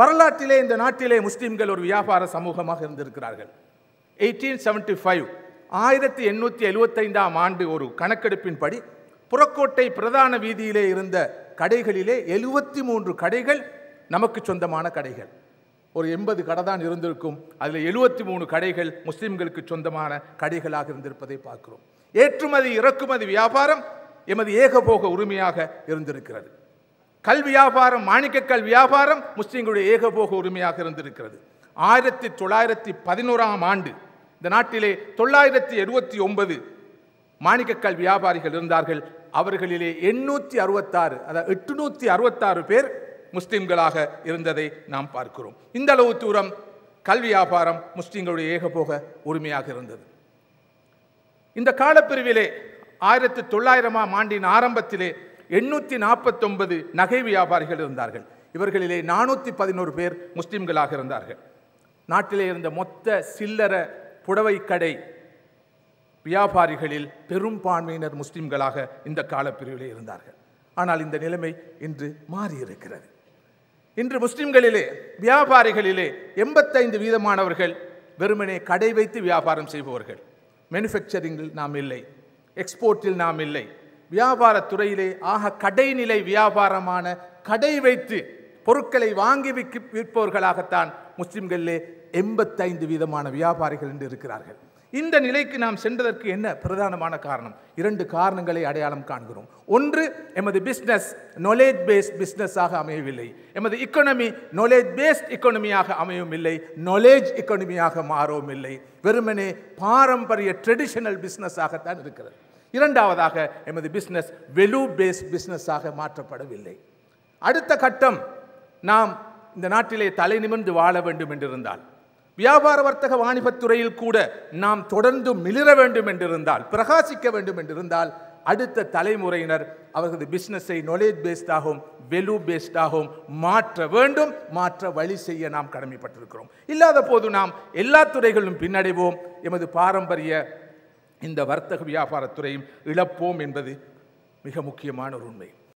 வரலாற்றிலே இந்த நாட்டிலே முஸ்லீம்கள் ஒரு வியாபார சமூகமாக இருந்திருக்கிறார்கள் எயிட்டீன் செவன்டி ஃபைவ் ஆயிரத்தி எண்ணூற்றி எழுவத்தைந்தாம் ஆண்டு ஒரு கணக்கெடுப்பின்படி புறக்கோட்டை பிரதான வீதியிலே இருந்த கடைகளிலே எழுபத்தி மூன்று கடைகள் நமக்கு சொந்தமான கடைகள் ஒரு எண்பது கடை தான் இருந்திருக்கும் அதில் எழுபத்தி மூணு கடைகள் முஸ்லீம்களுக்கு சொந்தமான கடைகளாக இருந்திருப்பதை பார்க்கிறோம் ஏற்றுமதி இறக்குமதி வியாபாரம் எமது ஏகபோக உரிமையாக இருந்திருக்கிறது கல் வியாபாரம் மாணிக்கக்கல் வியாபாரம் முஸ்லீம்களுடைய ஏகபோக உரிமையாக இருந்திருக்கிறது ஆயிரத்தி தொள்ளாயிரத்தி பதினோராம் ஆண்டு இந்த நாட்டிலே தொள்ளாயிரத்தி எழுபத்தி ஒன்பது மாணிக்கக்கல் வியாபாரிகள் இருந்தார்கள் அவர்களிலே எண்ணூற்றி அறுபத்தாறு அதாவது எட்டுநூற்றி அறுபத்தாறு பேர் முஸ்லீம்களாக இருந்ததை நாம் பார்க்கிறோம் இந்த அளவு தூரம் கல்வி வியாபாரம் முஸ்லீம்களுடைய ஏகபோக உரிமையாக இருந்தது இந்த காலப்பிரிவிலே ஆயிரத்தி தொள்ளாயிரமாம் ஆண்டின் ஆரம்பத்திலே எண்ணூற்றி நாற்பத்தொன்பது நகை வியாபாரிகள் இருந்தார்கள் இவர்களிலே நானூற்றி பதினோரு பேர் முஸ்லீம்களாக இருந்தார்கள் நாட்டிலே இருந்த மொத்த சில்லற புடவை கடை வியாபாரிகளில் பெரும்பான்மையினர் முஸ்லிம்களாக இந்த காலப்பிரிவிலே இருந்தார்கள் ஆனால் இந்த நிலைமை இன்று மாறியிருக்கிறது இன்று முஸ்லிம்களிலே வியாபாரிகளிலே எண்பத்தைந்து வீதமானவர்கள் வெறுமனே கடை வைத்து வியாபாரம் செய்பவர்கள் மேனுஃபேக்சரிங்கில் நாம் இல்லை எக்ஸ்போர்ட்டில் நாம் இல்லை வியாபாரத்துறையிலே ஆக கடைநிலை வியாபாரமான கடை வைத்து பொருட்களை வாங்கி விற்க விற்பவர்களாகத்தான் முஸ்லிம்களிலே எண்பத்தைந்து வீதமான வியாபாரிகள் என்று இருக்கிறார்கள் இந்த நிலைக்கு நாம் சென்றதற்கு என்ன பிரதானமான காரணம் இரண்டு காரணங்களை அடையாளம் காண்கிறோம் ஒன்று எமது பிஸ்னஸ் நாலேஜ் பேஸ்ட் பிஸ்னஸாக அமையவில்லை எமது இக்கோனமி நாலேஜ் பேஸ்ட் இக்கோனமியாக அமையும் இல்லை நாலேஜ் இக்கோனமியாக மாறவும் இல்லை வெறுமனே பாரம்பரிய ட்ரெடிஷனல் பிஸ்னஸாகத்தான் இருக்கிறது இரண்டாவதாக எமது பிஸ்னஸ் வெலு பேஸ் பிஸ்னஸாக மாற்றப்படவில்லை அடுத்த கட்டம் நாம் இந்த நாட்டிலே தலை நிமிர்ந்து வாழ வேண்டும் என்றிருந்தால் வியாபார வர்த்தக வாணிபத்துறையில் கூட நாம் தொடர்ந்து மிளிர வேண்டும் என்றிருந்தால் பிரகாசிக்க வேண்டும் என்றிருந்தால் அடுத்த தலைமுறையினர் அவர்களது பிஸ்னஸை நாலேஜ் பேஸ்டாகவும் வெலு பேஸ்டாகவும் மாற்ற வேண்டும் மாற்ற வழி செய்ய நாம் கடமைப்பட்டிருக்கிறோம் இல்லாத போது நாம் எல்லா துறைகளிலும் பின்னடைவோம் எமது பாரம்பரிய இந்த வர்த்தக வியாபாரத்துறையும் இழப்போம் என்பது மிக முக்கியமான ஒரு உண்மை